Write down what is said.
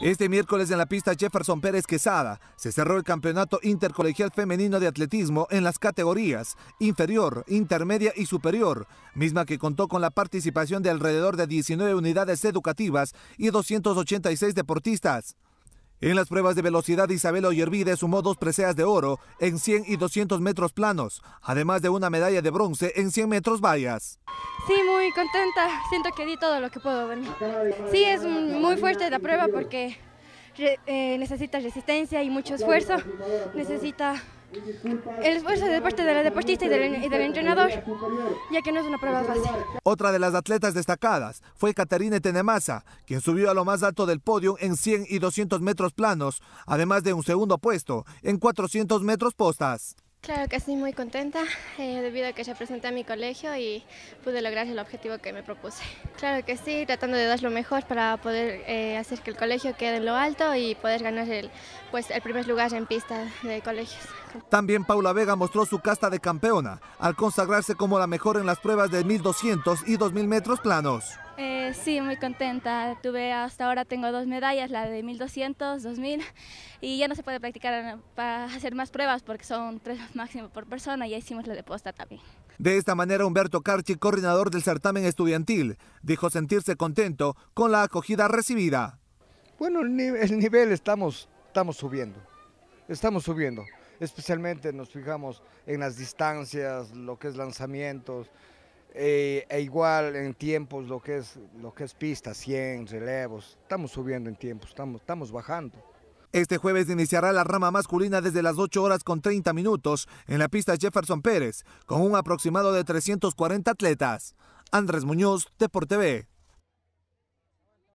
Este miércoles en la pista Jefferson Pérez Quesada se cerró el Campeonato Intercolegial Femenino de Atletismo en las categorías inferior, intermedia y superior, misma que contó con la participación de alrededor de 19 unidades educativas y 286 deportistas. En las pruebas de velocidad, Isabel Oyervide sumó dos preseas de oro en 100 y 200 metros planos, además de una medalla de bronce en 100 metros vallas. Sí, muy contenta. Siento que di todo lo que puedo. Sí, es muy fuerte la prueba porque eh, necesita resistencia y mucho esfuerzo. Necesita el esfuerzo de de la deportista y del, entrenador, ya que no es una prueba fácil. Otra de las atletas destacadas fue Caterine Tenemasa, quien subió a lo más alto del podio en 100 y 200 metros planos, además de un segundo puesto en 400 metros postas. Claro que sí, muy contenta, eh, debido a que ya presenté a mi colegio y pude lograr el objetivo que me propuse. Claro que sí, tratando de dar lo mejor para poder eh, hacer que el colegio quede en lo alto y poder ganar el, pues, el primer lugar en pista de colegios. También Paula Vega mostró su casta de campeona, al consagrarse como la mejor en las pruebas de 1200 y 2000 metros planos. Eh, sí, muy contenta. Tuve hasta ahora tengo dos medallas, la de 1200, 2000 y ya no se puede practicar para hacer más pruebas porque son tres máximos por persona y ya hicimos la de posta también. De esta manera Humberto Carchi, coordinador del certamen estudiantil, dijo sentirse contento con la acogida recibida. Bueno, el, nivel, el nivel estamos, estamos subiendo, estamos subiendo. Especialmente nos fijamos en las distancias, lo que es lanzamientos, eh, e igual en tiempos lo que es lo que es pista, 100 relevos, estamos subiendo en tiempos, estamos, estamos bajando. Este jueves iniciará la rama masculina desde las 8 horas con 30 minutos en la pista Jefferson Pérez, con un aproximado de 340 atletas. Andrés Muñoz, Deporte TV.